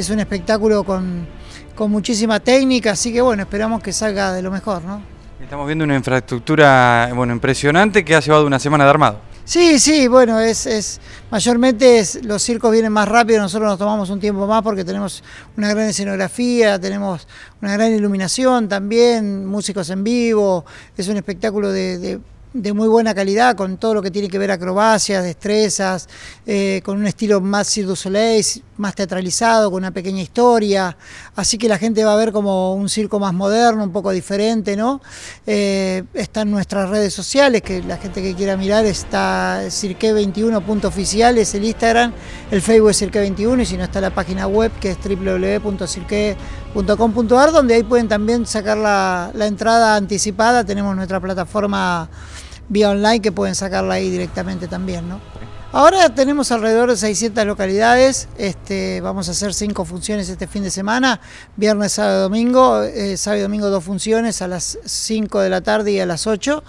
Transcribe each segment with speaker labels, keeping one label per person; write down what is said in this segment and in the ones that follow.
Speaker 1: es un espectáculo con, con muchísima técnica, así que bueno, esperamos que salga de lo mejor, ¿no? Estamos viendo una infraestructura bueno, impresionante que ha llevado una semana de armado. Sí, sí, bueno, es, mayormente los circos vienen más rápido, nosotros nos tomamos un tiempo más porque tenemos una gran escenografía, tenemos una gran iluminación también, músicos en vivo, es un espectáculo de, muy buena calidad con todo lo que tiene que ver acrobacias, destrezas, eh, con un estilo más Cirque du Soleil, más teatralizado, con una pequeña historia, así que la gente va a ver como un circo más moderno, un poco diferente, ¿no? Eh, están nuestras redes sociales, que la gente que quiera mirar está cirque21.oficial, es el Instagram, el Facebook es cirque21 y si no está la página web que es www.cirque.com.ar, donde ahí pueden también sacar la entrada anticipada, tenemos nuestra plataforma vía online que pueden sacarla ahí directamente también, ¿no? Ahora tenemos alrededor de 600 localidades, este, vamos a hacer cinco funciones este fin de semana, viernes, sábado, domingo, eh, sábado y domingo dos funciones a las 5 de la tarde y a las 8.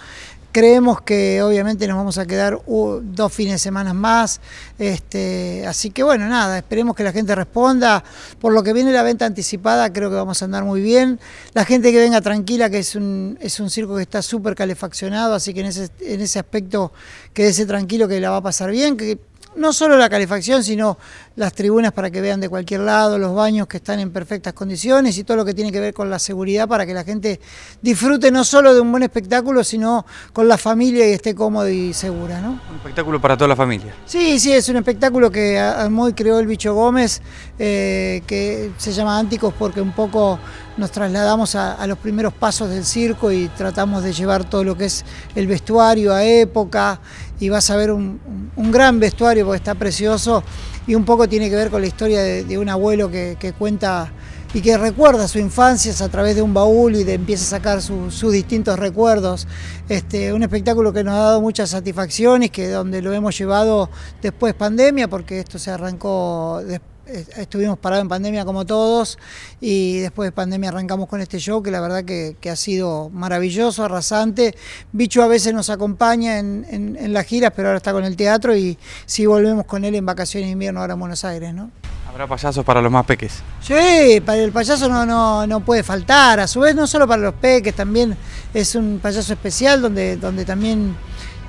Speaker 1: Creemos que obviamente nos vamos a quedar dos fines de semana más. Este, así que bueno, nada, esperemos que la gente responda. Por lo que viene la venta anticipada, creo que vamos a andar muy bien. La gente que venga tranquila, que es un, es un circo que está súper calefaccionado, así que en ese, en ese aspecto quédese tranquilo que la va a pasar bien. Que, no solo la calefacción, sino las tribunas para que vean de cualquier lado, los baños que están en perfectas condiciones y todo lo que tiene que ver con la seguridad para que la gente disfrute no solo de un buen espectáculo, sino con la familia y esté cómoda y segura. Un espectáculo para toda la familia. Sí, sí, es un espectáculo que muy creó el Bicho Gómez, eh, que se llama Anticos porque un poco nos trasladamos a, los primeros pasos del circo y tratamos de llevar todo lo que es el vestuario a época y vas a ver un, gran vestuario porque está precioso y un poco tiene que ver con la historia de, un abuelo que, cuenta y que recuerda su infancia a través de un baúl y de, empieza a sacar sus distintos recuerdos. Este, un espectáculo que nos ha dado muchas satisfacciones, que donde lo hemos llevado después pandemia, porque esto se arrancó después estuvimos parados en pandemia como todos y después de pandemia arrancamos con este show que la verdad que, ha sido maravilloso, arrasante. Bicho a veces nos acompaña en, las giras, pero ahora está con el teatro y sí volvemos con él en vacaciones de invierno ahora en Buenos Aires, ¿no? ¿Habrá payasos para los más peques? Sí, para el payaso no, no, puede faltar, a su vez no solo para los peques, también es un payaso especial donde, donde también...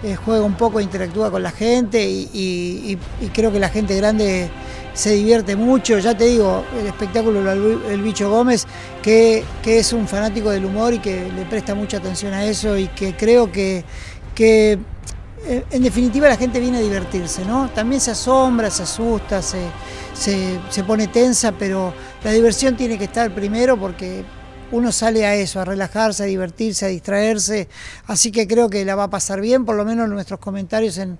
Speaker 1: Eh, juega un poco, e interactúa con la gente y creo que la gente grande se divierte mucho, ya te digo, el espectáculo El Bicho Gómez, que, es un fanático del humor y que le presta mucha atención a eso y que creo que, que eh, en definitiva la gente viene a divertirse, ¿no? También se asombra, se asusta, se, se, se, pone tensa, pero la diversión tiene que estar primero porque uno sale a eso, a relajarse, a divertirse, a distraerse. Así que creo que la va a pasar bien, por lo menos nuestros comentarios en,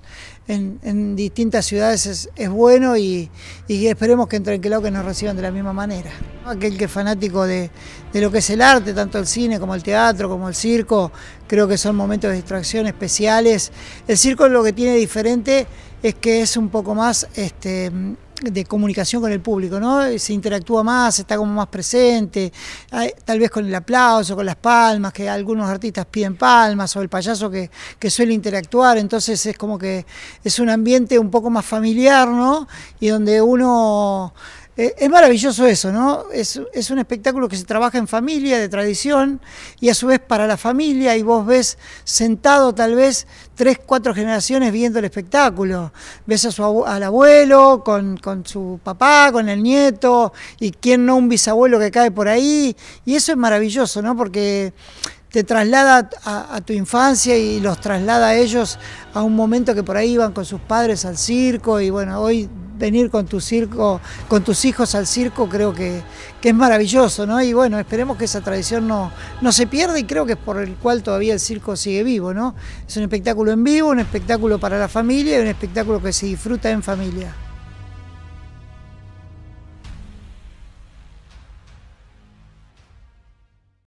Speaker 1: distintas ciudades es, bueno y, esperemos que entre el que nos reciban de la misma manera. Aquel que es fanático de, lo que es el arte, tanto el cine como el teatro, como el circo, creo que son momentos de distracción especiales. El circo lo que tiene diferente es que es un poco más... Este, de comunicación con el público, ¿no? Se interactúa más, está como más presente, tal vez con el aplauso, con las palmas, que algunos artistas piden palmas, o el payaso que, que suele interactuar, entonces es como que es un ambiente un poco más familiar, ¿no? Y donde uno... Eh, es maravilloso eso, ¿no? Es, un espectáculo que se trabaja en familia, de tradición, y a su vez para la familia, y vos ves sentado tal vez tres, cuatro generaciones viendo el espectáculo. Ves a su, al abuelo, con, su papá, con el nieto, y quién no un bisabuelo que cae por ahí, y eso es maravilloso, ¿no? Porque te traslada a, a, tu infancia y los traslada a ellos a un momento que por ahí iban con sus padres al circo y bueno, hoy venir con tu circo, con tus hijos al circo, creo que, es maravilloso, ¿no? Y bueno, esperemos que esa tradición no, no se pierda y creo que es por el cual todavía el circo sigue vivo, ¿no? Es un espectáculo en vivo, un espectáculo para la familia y un espectáculo que se disfruta en familia.